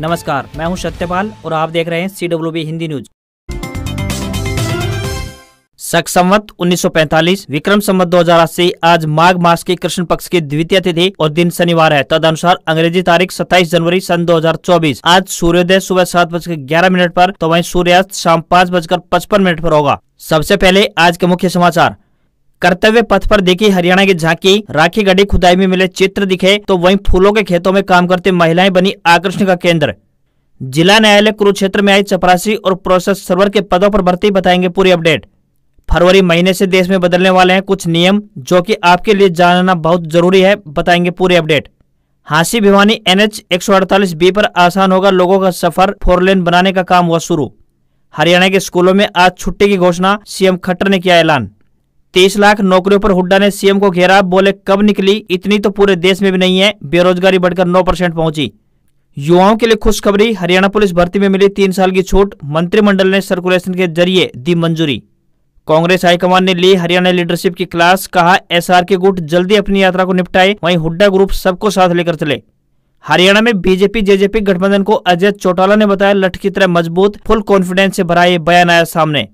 नमस्कार मैं हूं सत्यपाल और आप देख रहे हैं C W B Hindi news शक संवत 1945 विक्रम संवत दो आज माघ मास के कृष्ण पक्ष की द्वितीय तिथि और दिन शनिवार है तद अनुसार अंग्रेजी तारीख 27 जनवरी सन 2024 आज सूर्योदय सुबह सात बजकर ग्यारह मिनट पर तो वहीं सूर्यास्त शाम पाँच बजकर पचपन मिनट पर होगा सबसे पहले आज के मुख्य समाचार कर्तव्य पथ पर देखी हरियाणा की झांकी राखी गढ़ी खुदाई में मिले चित्र दिखे तो वहीं फूलों के खेतों में काम करती महिलाएं बनी आकर्षण का केंद्र जिला न्यायालय कुरुक्षेत्र में आई चपरासी और प्रोसेस सर्वर के पदों पर भर्ती बताएंगे पूरी अपडेट फरवरी महीने से देश में बदलने वाले हैं कुछ नियम जो कि आपके लिए जानना बहुत जरूरी है बताएंगे पूरी अपडेट हाँसी भिवानी एनएच 148 बी पर आसान होगा लोगों का सफर फोरलेन बनाने का काम हुआ शुरू हरियाणा के स्कूलों में आज छुट्टी की घोषणा सीएम खट्टर ने किया ऐलान तेईस लाख नौकरियों पर हुड्डा ने सीएम को घेरा बोले कब निकली इतनी तो पूरे देश में भी नहीं है बेरोजगारी बढ़कर नौ परसेंट पहुंची युवाओं के लिए खुशखबरी हरियाणा पुलिस भर्ती में मिली तीन साल की छूट मंत्रिमंडल ने सर्कुलेशन के जरिए दी मंजूरी कांग्रेस हाईकमान ने ली हरियाणा लीडरशिप की क्लास कहा एसआर के गुट जल्दी अपनी यात्रा को निपटाए वही हुड्डा ग्रुप सबको साथ लेकर चले हरियाणा में बीजेपी जेजेपी गठबंधन को अजय चौटाला ने बताया लठ की तरह मजबूत फुल कॉन्फिडेंस से भरा ये बयान आया सामने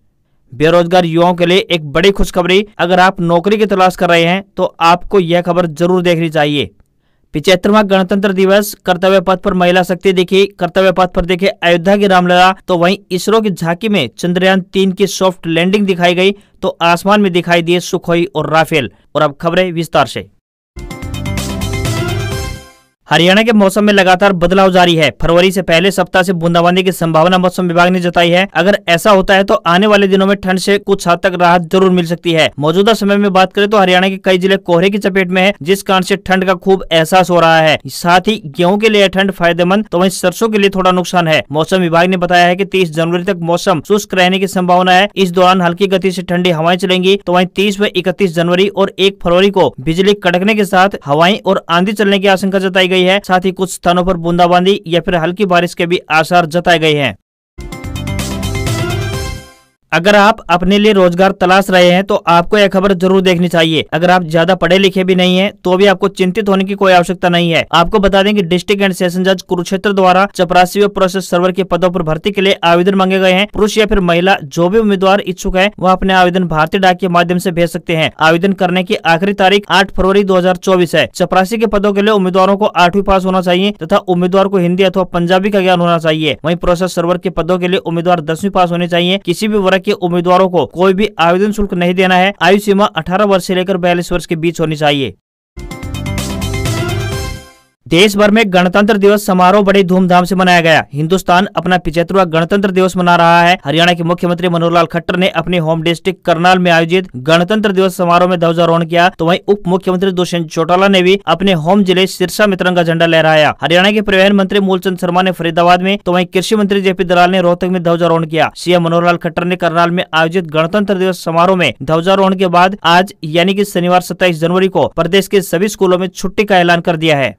बेरोजगार युवाओं के लिए एक बड़ी खुशखबरी अगर आप नौकरी की तलाश कर रहे हैं तो आपको यह खबर जरूर देखनी चाहिए पिछहत्तरवा गणतंत्र दिवस कर्तव्य पथ पर महिला शक्ति देखी कर्तव्य पथ पर देखे अयोध्या की रामलला तो वहीं इसरो की झांकी में चंद्रयान तीन की सॉफ्ट लैंडिंग दिखाई गई तो आसमान में दिखाई दिए सुखोई और राफेल और अब खबरें विस्तार से हरियाणा के मौसम में लगातार बदलाव जारी है फरवरी से पहले सप्ताह से बूंदाबांदी की संभावना मौसम विभाग ने जताई है अगर ऐसा होता है तो आने वाले दिनों में ठंड से कुछ हद तक राहत जरूर मिल सकती है मौजूदा समय में बात करें तो हरियाणा के कई जिले कोहरे की चपेट में है जिस कारण से ठंड का खूब एहसास हो रहा है साथ ही गेहूँ के लिए ठंड फायदेमंद तो वही सरसों के लिए थोड़ा नुकसान है मौसम विभाग ने बताया है की तीस जनवरी तक मौसम शुष्क रहने की संभावना है इस दौरान हल्की गति ऐसी ठंडी हवाएं चलेंगी तो वही तीस व इकतीस जनवरी और एक फरवरी को बिजली कड़कने के साथ हवाएं और आंधी चलने की आशंका जताई गई गई है साथ ही कुछ स्थानों पर बूंदाबांदी या फिर हल्की बारिश के भी आसार जताए गए हैं अगर आप अपने लिए रोजगार तलाश रहे हैं तो आपको यह खबर जरूर देखनी चाहिए अगर आप ज्यादा पढ़े लिखे भी नहीं हैं तो भी आपको चिंतित होने की कोई आवश्यकता नहीं है आपको बता दें कि डिस्ट्रिक्ट एंड सेशन जज कुरुक्षेत्र द्वारा चपरासी व प्रोसेस सर्वर के पदों पर भर्ती के लिए आवेदन मांगे गए हैं पुरुष या फिर महिला जो भी उम्मीदवार इच्छुक है वह अपने आवेदन भारतीय डाक के माध्यम ऐसी भेज सकते हैं आवेदन करने की आखिरी तारीख आठ फरवरी दो है चपरासी के पदों के लिए उम्मीदवारों को आठवीं पास होना चाहिए तथा उम्मीदवार को हिंदी अथवा पंजाबी का ज्ञान होना चाहिए वही प्रोसेस सर्वर के पदों के लिए उम्मीदवार दसवीं पास होने चाहिए किसी भी वर्ग यात्रा के उम्मीदवारों को कोई भी आवेदन शुल्क नहीं देना है आयु सीमा अठारह वर्ष ऐसी लेकर बयालीस वर्ष के बीच होनी चाहिए देश भर में गणतंत्र दिवस समारोह बड़े धूमधाम से मनाया गया हिंदुस्तान अपना पिछहत्तरवा गणतंत्र दिवस मना रहा है हरियाणा के मुख्यमंत्री मनोहर लाल खट्टर ने अपने होम डिस्ट्रिक्ट करनाल में आयोजित गणतंत्र दिवस समारोह में ध्वजारोहण किया तो वहीं उप मुख्यमंत्री दुष्यंत चौटाला ने भी अपने होम जिले सिरसा में तिरंगा झंडा लहराया हरियाणा के परिवहन मंत्री मूलचंद शर्मा ने फरीदाबाद में तो वही कृषि मंत्री जेपी दलाल ने रोहतक में ध्वजारोहण किया सीएम मनोहर लाल खट्टर ने करनाल में आयोजित गणतंत्र दिवस समारोह में ध्वजारोहण के बाद आज यानी की शनिवार सत्ताईस जनवरी को प्रदेश के सभी स्कूलों में छुट्टी का ऐलान कर दिया है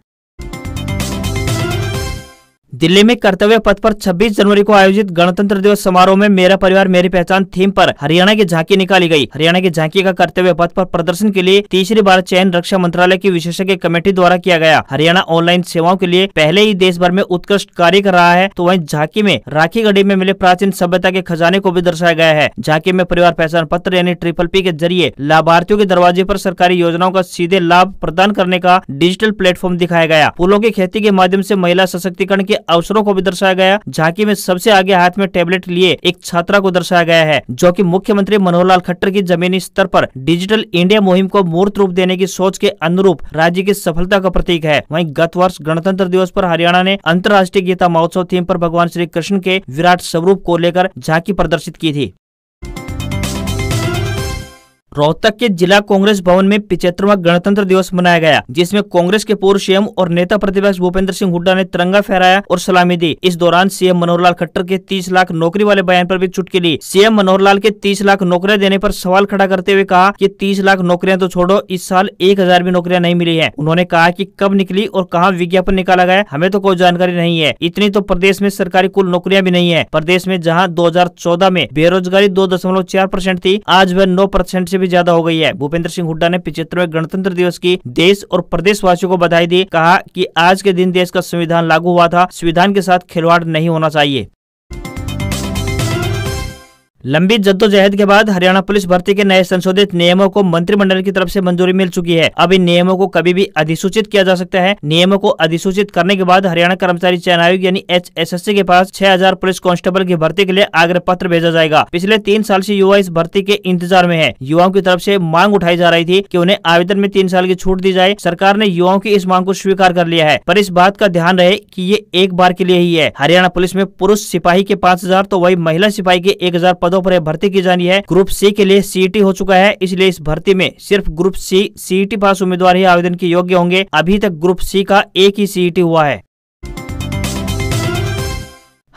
दिल्ली में कर्तव्य पथ पर 26 जनवरी को आयोजित गणतंत्र दिवस समारोह में मेरा परिवार मेरी पहचान थीम पर हरियाणा की झांकी निकाली गई हरियाणा की झांकी का कर्तव्य पथ पर प्रदर्शन के लिए तीसरी बार चयन रक्षा मंत्रालय की विशेषज्ञ कमेटी द्वारा किया गया हरियाणा ऑनलाइन सेवाओं के लिए पहले ही देश भर में उत्कृष्ट कार्य कर रहा है तो वही झांकी में राखी गढ़ी में मिले प्राचीन सभ्यता के खजाने को भी दर्शाया गया है झांकी में परिवार पहचान पत्र यानी ट्रिपल पी के जरिए लाभार्थियों के दरवाजे आरोप सरकारी योजनाओं का सीधे लाभ प्रदान करने का डिजिटल प्लेटफॉर्म दिखाया गया फूलों की खेती के माध्यम ऐसी महिला सशक्तिकरण के अवसरों को भी दर्शाया गया झांकी में सबसे आगे हाथ में टेबलेट लिए एक छात्रा को दर्शाया गया है जो की मुख्यमंत्री मनोहर लाल खट्टर की जमीनी स्तर पर डिजिटल इंडिया मुहिम को मूर्त रूप देने की सोच के अनुरूप राज्य की सफलता का प्रतीक है वही गत वर्ष गणतंत्र दिवस आरोप हरियाणा ने अंतर्राष्ट्रीय गीता महोत्सव थीम आरोप भगवान श्री कृष्ण के विराट स्वरूप को लेकर झांकी प्रदर्शित की थी रोहतक के जिला कांग्रेस भवन में पिछहत्तरवा गणतंत्र दिवस मनाया गया जिसमें कांग्रेस के पूर्व सीएम और नेता प्रतिपक्ष भूपेंद्र सिंह हुड्डा ने तिरंगा फहराया और सलामी दी इस दौरान सीएम मनोहर लाल खट्टर के तीस लाख नौकरी वाले बयान आरोप भी चुटकी ली सीएम मनोहर लाल के तीस लाख नौकरियाँ देने आरोप सवाल खड़ा करते हुए कहा की तीस लाख नौकरियाँ तो छोड़ो इस साल एक हजार भी नौकरियाँ नहीं मिली है उन्होंने कहा की कब निकली और कहाँ विज्ञापन निकाला गया हमें तो कोई जानकारी नहीं है इतनी तो प्रदेश में सरकारी कुल नौकरियाँ भी नहीं है प्रदेश में जहाँ 2014 में बेरोजगारी दो दशमलव चार परसेंट थी आज वह नौ परसेंट ऐसी भी ज्यादा हो गई है भूपेंद्र सिंह हुड्डा ने पिछहत्तरवे गणतंत्र दिवस की देश और प्रदेश वासियों को बधाई दी कहा कि आज के दिन देश का संविधान लागू हुआ था संविधान के साथ खिलवाड़ नहीं होना चाहिए लंबी जद्दोजहद के बाद हरियाणा पुलिस भर्ती के नए संशोधित नियमों को मंत्रिमंडल की तरफ से मंजूरी मिल चुकी है अब इन नियमों को कभी भी अधिसूचित किया जा सकता है नियमों को अधिसूचित करने के बाद हरियाणा कर्मचारी चयन आयोग यानी एचएसएससी के पास 6000 पुलिस कांस्टेबल की भर्ती के लिए आग्रह पत्र भेजा जाएगा पिछले तीन साल ऐसी युवा इस भर्ती के इंतजार में है युवाओं की तरफ ऐसी मांग उठाई जा रही थी की उन्हें आवेदन में तीन साल की छूट दी जाए सरकार ने युवाओं की इस मांग को स्वीकार कर लिया है पर इस बात का ध्यान रहे की ये एक बार के लिए ही है हरियाणा पुलिस में पुरुष सिपाही के पाँच तो वही महिला सिपाही के एक पदों पर भर्ती की जानी है ग्रुप सी के लिए सीईटी e हो चुका है इसलिए इस भर्ती में सिर्फ group C CET e pass उम्मीदवार ही आवेदन के योग्य होंगे अभी तक ग्रुप सी का एक ही सीईटी e हुआ है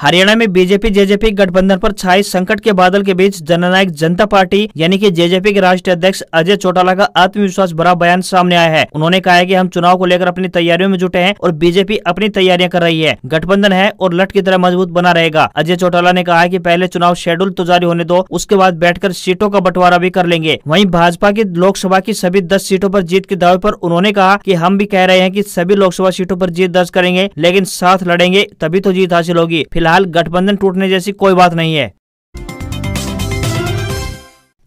हरियाणा में बीजेपी जेजेपी गठबंधन पर छाई संकट के बादल के बीच जननायक जनता पार्टी यानी कि जेजेपी के राष्ट्रीय अध्यक्ष अजय चौटाला का आत्मविश्वास भरा बयान सामने आया है उन्होंने कहा है कि हम चुनाव को लेकर अपनी तैयारियों में जुटे हैं और बीजेपी अपनी तैयारियां कर रही है गठबंधन है और लट की तरह मजबूत बना रहेगा अजय चौटाला ने कहा है की पहले चुनाव शेड्यूल तो जारी होने दो उसके बाद बैठकर सीटों का बंटवारा भी कर लेंगे वही भाजपा की लोकसभा की सभी दस सीटों आरोप जीत के दावे आरोप उन्होंने कहा की हम भी कह रहे हैं की सभी लोकसभा सीटों आरोप जीत दर्ज करेंगे लेकिन साथ लड़ेंगे तभी तो जीत हासिल होगी फिलहाल फिलहाल गठबंधन टूटने जैसी कोई बात नहीं है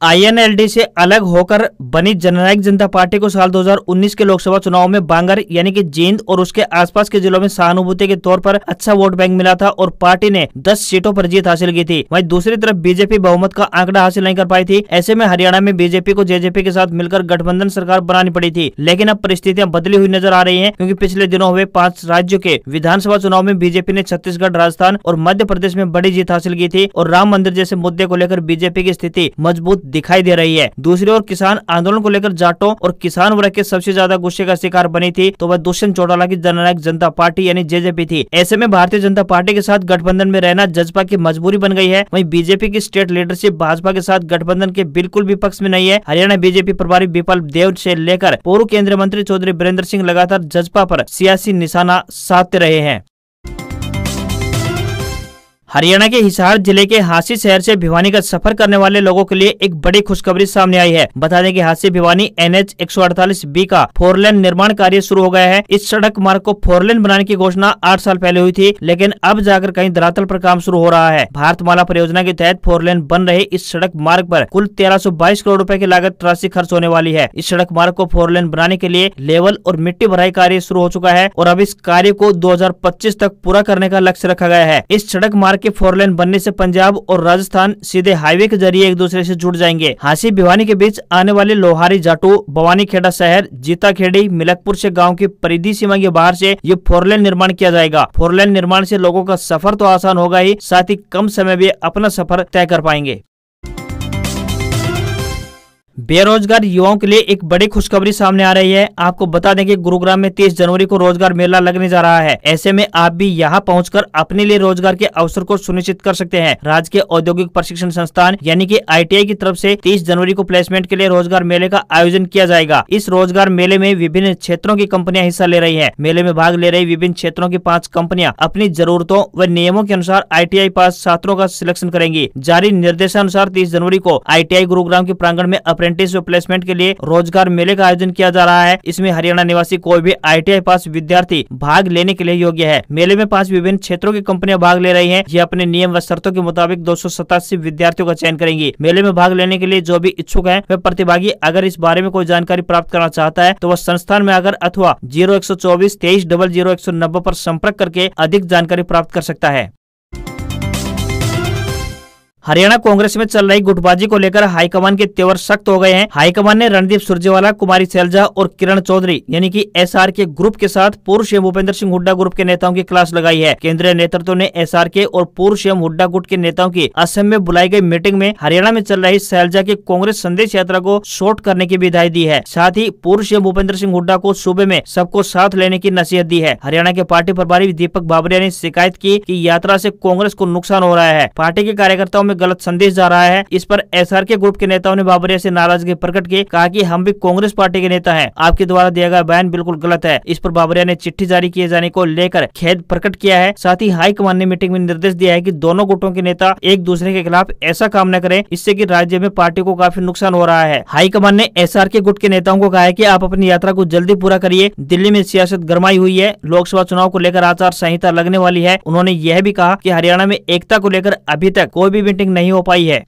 आईएनएलडी से अलग होकर बनी जननायक जनता पार्टी को साल 2019 के लोकसभा चुनाव में बांगर यानी कि जींद और उसके आसपास के जिलों में सहानुभूति के तौर पर अच्छा वोट बैंक मिला था और पार्टी ने 10 सीटों पर जीत हासिल की थी वहीं दूसरी तरफ बीजेपी बहुमत का आंकड़ा हासिल नहीं कर पाई थी ऐसे में हरियाणा में बीजेपी को जेजेपी के साथ मिलकर गठबंधन सरकार बनानी पड़ी थी लेकिन अब परिस्थितियाँ बदली हुई नजर आ रही है क्यूँकी पिछले दिनों हुए पांच राज्यों के विधानसभा चुनाव में बीजेपी ने छत्तीसगढ़ राजस्थान और मध्य प्रदेश में बड़ी जीत हासिल की थी और राम मंदिर जैसे मुद्दे को लेकर बीजेपी की स्थिति मजबूत दिखाई दे रही है दूसरी ओर किसान आंदोलन को लेकर जाटो और किसान वर्ग के सबसे ज्यादा गुस्से का शिकार बनी थी तो वह दुष्यंत चौटाला की जननायक जनता पार्टी यानी जेजेपी थी ऐसे में भारतीय जनता पार्टी के साथ गठबंधन में रहना जजपा की मजबूरी बन गई है वही बीजेपी की स्टेट लीडरशिप भाजपा के साथ गठबंधन के बिल्कुल भी पक्ष में नहीं है हरियाणा बीजेपी प्रभारी विपल देव से लेकर पूर्व केंद्रीय मंत्री चौधरी बीरेंद्र सिंह लगातार जजपा पर सियासी निशाना साधते रहे हैं हरियाणा के हिसार जिले के हासी शहर से भिवानी का सफर करने वाले लोगों के लिए एक बड़ी खुशखबरी सामने आई है बता दें कि Hansi Bhiwani N H B का फोर लेन निर्माण कार्य शुरू हो गया है इस सड़क मार्ग को फोर लेन बनाने की घोषणा आठ साल पहले हुई थी लेकिन अब जाकर कहीं धरातल आरोप काम शुरू हो रहा है भारत माला परियोजना के तहत फोर लेन बन रहे इस सड़क मार्ग आरोप कुल तेरह करोड़ रूपए की लागत राशि खर्च होने वाली है इस सड़क मार्ग को फोर लेन बनाने के लिए लेवल और मिट्टी भराई कार्य शुरू हो चुका है और अब इस कार्य को दो तक पूरा करने का लक्ष्य रखा गया है इस सड़क मार्ग के फोर लेन बनने से पंजाब और राजस्थान सीधे हाईवे के जरिए एक दूसरे से जुड़ जाएंगे हाँसी भिवानी के बीच आने वाले लोहारी जाटू भवानी खेड़ा शहर जीताखेड़ी मिलकपुर से गांव की परिधि सीमा के बाहर से ये फोरलेन निर्माण किया जाएगा फोरलेन निर्माण से लोगों का सफर तो आसान होगा ही साथ ही कम समय में अपना सफर तय कर पाएंगे बेरोजगार युवाओं के लिए एक बड़ी खुशखबरी सामने आ रही है आपको बता दें कि गुरुग्राम में 30 जनवरी को रोजगार मेला लगने जा रहा है ऐसे में आप भी यहां पहुंचकर अपने लिए रोजगार के अवसर को सुनिश्चित कर सकते हैं राज्य के औद्योगिक प्रशिक्षण संस्थान यानी कि आईटीआई की तरफ से 30 जनवरी को प्लेसमेंट के लिए रोजगार मेले का आयोजन किया जाएगा इस रोजगार मेले में विभिन्न क्षेत्रों की कंपनियाँ हिस्सा ले रही है मेले में भाग ले रही विभिन्न क्षेत्रों की पाँच कंपनियाँ अपनी जरूरतों व नियमों के अनुसार आई पास छात्रों का सिलेक्शन करेंगी जारी निर्देशानुसार तीस जनवरी को आई गुरुग्राम के प्रांगण में अपने अप्रेंटिस प्लेसमेंट के लिए रोजगार मेले का आयोजन किया जा रहा है इसमें हरियाणा निवासी कोई भी आई पास विद्यार्थी भाग लेने के लिए योग्य है मेले में पास विभिन्न क्षेत्रों की कंपनियां भाग ले रही है ये अपने नियम व शर्तों के मुताबिक दो विद्यार्थियों का चयन करेंगी मेले में भाग लेने के लिए जो भी इच्छुक है वह प्रतिभागी अगर इस बारे में कोई जानकारी प्राप्त करना चाहता है तो वह संस्थान में आकर अथवा जीरो एक सौ चौबीस तेईस डबल जीरो एक सौ नब्बे आरोप संपर्क करके अधिक जानकारी प्राप्त कर सकता है हरियाणा कांग्रेस में चल रही गुटबाजी को लेकर हाईकमान के तेवर सख्त हो गए हैं हाईकमान ने रणदीप सुरजेवाला कुमारी सैलजा और किरण चौधरी यानी कि एसआर के ग्रुप के साथ पूर्व सीएम भूपेंद्र सिंह हुड्डा ग्रुप के नेताओं की क्लास लगाई है केंद्रीय नेतृत्व ने एसआर के और पूर्व सीएम हुड्डा गुट के नेताओं की असम में बुलाई गयी मीटिंग में हरियाणा में चल रही सैलजा की कांग्रेस संदेश यात्रा को शोट करने की विधाई दी है साथ ही पूर्व सीएम भूपेंद्र सिंह हुड्डा को सूबे में सबको साथ लेने की नसीहत दी है हरियाणा के पार्टी प्रभारी दीपक बाबरिया ने शिकायत की की यात्रा ऐसी कांग्रेस को नुकसान हो रहा है पार्टी के कार्यकर्ताओं में गलत संदेश जा रहा है इस पर एसआर के ग्रुप के नेताओं ने बाबरिया से नाराजगी प्रकट की कहा की हम भी कांग्रेस पार्टी के नेता है आपके द्वारा दिया गया बयान बिल्कुल गलत है इस पर बाबरिया ने चिट्ठी जारी किए जाने को लेकर खेद प्रकट किया है साथ ही हाईकमान ने मीटिंग में निर्देश दिया है की दोनों गुटों के नेता एक दूसरे के खिलाफ ऐसा काम न करें इससे की राज्य में पार्टी को काफी नुकसान हो रहा है हाईकमान ने एस के गुट के नेताओं को कहा है की आप अपनी यात्रा को जल्दी पूरा करिए दिल्ली में सियासत गरमाई हुई है लोकसभा चुनाव को लेकर आचार संहिता लगने वाली है उन्होंने यह भी कहा की हरियाणा में एकता को लेकर अभी तक कोई भी मीटिंग बैटिंग नहीं हो पाई है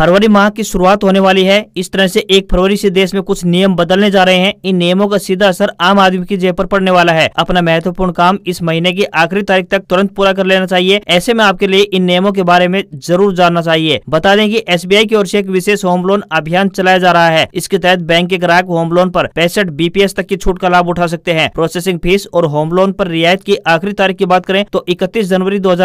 फरवरी माह की शुरुआत होने वाली है इस तरह से एक फरवरी से देश में कुछ नियम बदलने जा रहे हैं इन नियमों का सीधा असर आम आदमी की जेब पर पड़ने वाला है अपना महत्वपूर्ण काम इस महीने की आखिरी तारीख तक तुरंत पूरा कर लेना चाहिए ऐसे में आपके लिए इन नियमों के बारे में जरूर जानना चाहिए बता दें की एस की ओर से एक विशेष होम लोन अभियान चलाया जा रहा है इसके तहत बैंक के ग्राहक होम लोन आरोप पैंसठ बीपीएस तक की छूट का लाभ उठा सकते हैं प्रोसेसिंग फीस और होम लोन आरोप रियायत की आखिरी तारीख की बात करें तो इकतीस जनवरी दो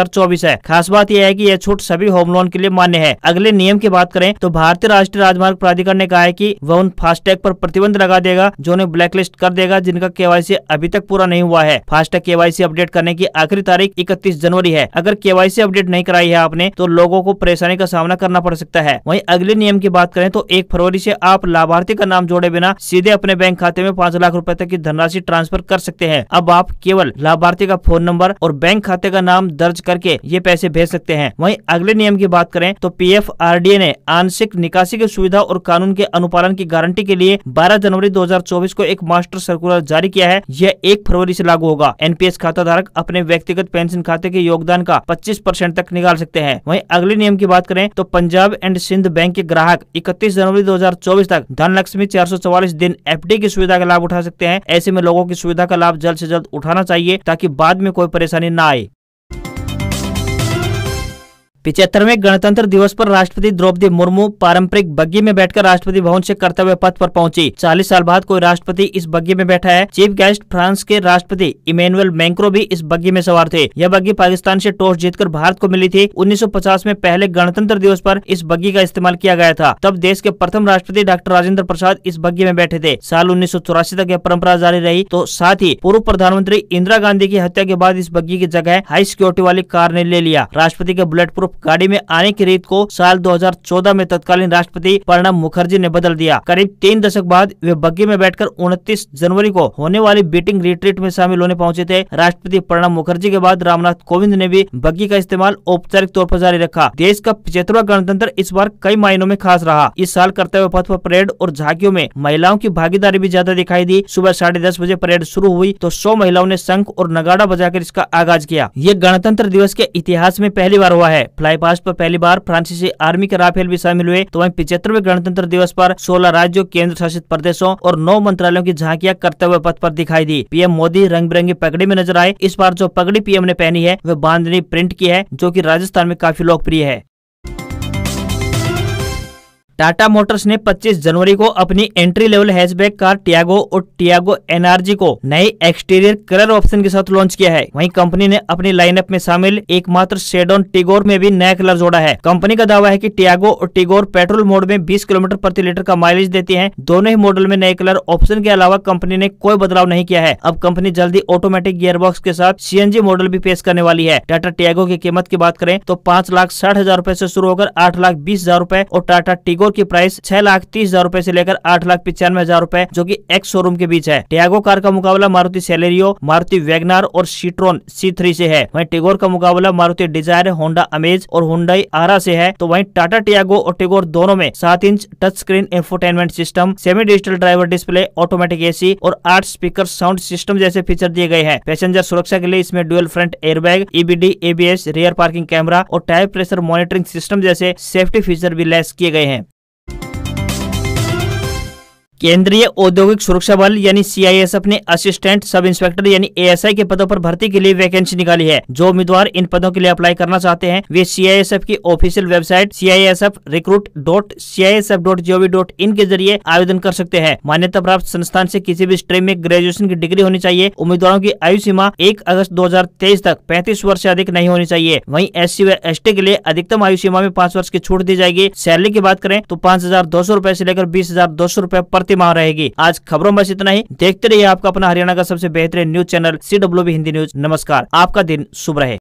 है खास बात यह है की यह छूट सभी होम लोन के लिए मान्य है अगले नियम के बाद बात करें तो भारतीय राष्ट्रीय राजमार्ग प्राधिकरण ने कहा है की वह उन फास्टैग आरोप प्रतिबंध लगा देगा जो उन्हें ब्लैकलिस्ट कर देगा जिनका केवाईसी अभी तक पूरा नहीं हुआ है फास्टैग केवाईसी अपडेट करने की आखिरी तारीख इकतीस जनवरी है अगर केवाईसी अपडेट नहीं कराई है आपने तो लोगों को परेशानी का सामना करना पड़ सकता है वही अगले नियम की बात करें तो एक फरवरी ऐसी आप लाभार्थी का नाम जोड़े बिना सीधे अपने बैंक खाते में पाँच लाख रूपए तक की धनराशि ट्रांसफर कर सकते हैं अब आप केवल लाभार्थी का फोन नंबर और बैंक खाते का नाम दर्ज करके ये पैसे भेज सकते हैं वहीं अगले नियम की बात करें तो पी एफ ने आंशिक निकासी की सुविधा और कानून के अनुपालन की गारंटी के लिए 12 जनवरी 2024 को एक मास्टर सर्कुलर जारी किया है यह एक फरवरी से लागू होगा एनपीएस खाता धारक अपने व्यक्तिगत पेंशन खाते के योगदान का 25 परसेंट तक निकाल सकते हैं वहीं अगले नियम की बात करें तो पंजाब एंड सिंध बैंक के ग्राहक इकतीस जनवरी 2024 तक धनलक्ष्मी चार दिन एफ की सुविधा का लाभ उठा सकते हैं ऐसे में लोगों की सुविधा का लाभ जल्द ऐसी जल्द उठाना चाहिए ताकि बाद में कोई परेशानी न आए पिछहत्तरवें गणतंत्र दिवस पर राष्ट्रपति द्रौपदी मुर्मू पारंपरिक बग्गी में बैठकर राष्ट्रपति भवन से कर्तव्य पथ पर पहुंची 40 साल बाद कोई राष्ट्रपति इस बग्गी में बैठा है चीफ गेस्ट फ्रांस के राष्ट्रपति इमेनुअल मैंक्रो भी इस बग्गी में सवार थे यह बग्गी पाकिस्तान से टॉस जीतकर भारत को मिली थी उन्नीस में पहले गणतंत्र दिवस आरोप इस बग्गी का इस्तेमाल किया गया था तब देश के प्रथम राष्ट्रपति डॉक्टर राजेंद्र प्रसाद इस बग्गी में बैठे थे साल उन्नीस तक यह परम्परा जारी रही तो साथ ही पूर्व प्रधानमंत्री इंदिरा गांधी की हत्या के बाद इस बग्गी की जगह हाई सिक्योरिटी वाली कार ने ले लिया राष्ट्रपति के बुलेट प्रूफ गाड़ी में आने की रीत को साल 2014 में तत्कालीन राष्ट्रपति प्रणब मुखर्जी ने बदल दिया करीब तीन दशक बाद वे बग्गी में बैठकर उनतीस जनवरी को होने वाली बीटिंग रिट्रीट में शामिल होने पहुंचे थे राष्ट्रपति प्रणब मुखर्जी के बाद रामनाथ कोविंद ने भी बग्गी का इस्तेमाल औपचारिक तौर पर जारी रखा देश का पिछहत्तरवा गणतंत्र इस बार कई मायनों में खास रहा इस साल कर्तव्य पथ पर परेड और झांकियों में महिलाओं की भागीदारी भी ज्यादा दिखाई दी सुबह साढ़े दस बजे परेड शुरू हुई तो सौ महिलाओं ने शंख और नगाड़ा बजाकर इसका आगाज किया ये गणतंत्र दिवस के इतिहास में पहली बार हुआ है फ्लाईपास्ट पर पहली बार फ्रांसीसी आर्मी के राफेल भी शामिल हुए तो वही पिछहत्तरवे गणतंत्र दिवस पर 16 राज्यों केंद्र शासित प्रदेशों और नौ मंत्रालयों की झांकियां करते हुए पथ पर दिखाई दी पीएम मोदी रंग बिरंगी पगड़ी में नजर आए इस बार जो पगड़ी पीएम ने पहनी है वह बांधनी प्रिंट की है जो की राजस्थान में काफी लोकप्रिय है टाटा मोटर्स ने 25 जनवरी को अपनी entry level hatchback car Tiago और टियागो एनआरजी को नए एक्सटीरियर कलर ऑप्शन के साथ लॉन्च किया है वहीं कंपनी ने अपनी लाइनअप में शामिल एकमात्र सेडोन टिगोर में भी नया कलर जोड़ा है कंपनी का दावा है कि टियागो और टिगोर पेट्रोल मोड में 20 किलोमीटर प्रति लीटर का माइलेज देती है दोनों ही मॉडल में नए कलर ऑप्शन के अलावा कंपनी ने कोई बदलाव नहीं किया है अब कंपनी जल्दी ऑटोमेटिक गियर बॉक्स के साथ सी मॉडल भी पेश करने वाली है टाटा टियागो की कीमत की बात करें तो पाँच लाख साठ हजार रूपए ऐसी शुरू होकर आठ लाख बीस हजार रूपए और टाटा टिगो टियागो की प्राइस छह लाख तीस हजार रूपए ऐसी लेकर आठ लाख पिचानवे हजार रूपए जो की एक्स शोरूम के बीच है टियागो कार का मुकाबला मारुति सेलेरियो मारुति वेगनार और सीट्रोन सी थ्री से है वही टिगोर का मुकाबला मारुति डिजायर होंडा अमेज और हुडाई आरा से है तो वही टाटा टियागो और टिगोर दोनों में सात inch touch screen infotainment system semi digital driver display automatic AC और आठ स्पीकर साउंड सिस्टम जैसे फीचर दिए गए हैं पैसेंजर सुरक्षा के लिए इसमें dual front airbag EBD ABS rear parking camera और टायर प्रेशर मॉनिटरिंग सिस्टम जैसे सेफ्टी फीचर भी लैस किए गए हैं केंद्रीय औद्योगिक सुरक्षा बल यानी सीआईएसएफ ने असिस्टेंट सब इंस्पेक्टर यानी एएसआई के पदों पर भर्ती के लिए वैकेंसी निकाली है जो उम्मीदवार इन पदों के लिए अप्लाई करना चाहते हैं वे सीआईएसएफ की official website C I S F recruit dot C I S F dot G O V dot in के जरिए आवेदन कर सकते हैं मान्यता प्राप्त संस्थान ऐसी किसी भी स्ट्रीम में ग्रेजुएशन की डिग्री होनी चाहिए उम्मीदवारों की आयु सीमा एक अगस्त दो हजार तेईस तक पैंतीस वर्ष ऐसी अधिक नहीं होनी चाहिए वही एस सी व एस टी के लिए अधिकतम आयु सीमा में पाँच वर्ष की छूट दी जाएगी सैलरी की बात करें तो पाँच हजार दो सौ ऐसी लेकर बीस हजार दो सौ रूपए प्रतिमा रहेगी आज खबरों में इतना ही देखते रहिए आपका अपना हरियाणा का सबसे बेहतरीन news channel C Hindi news नमस्कार आपका दिन शुभ रहे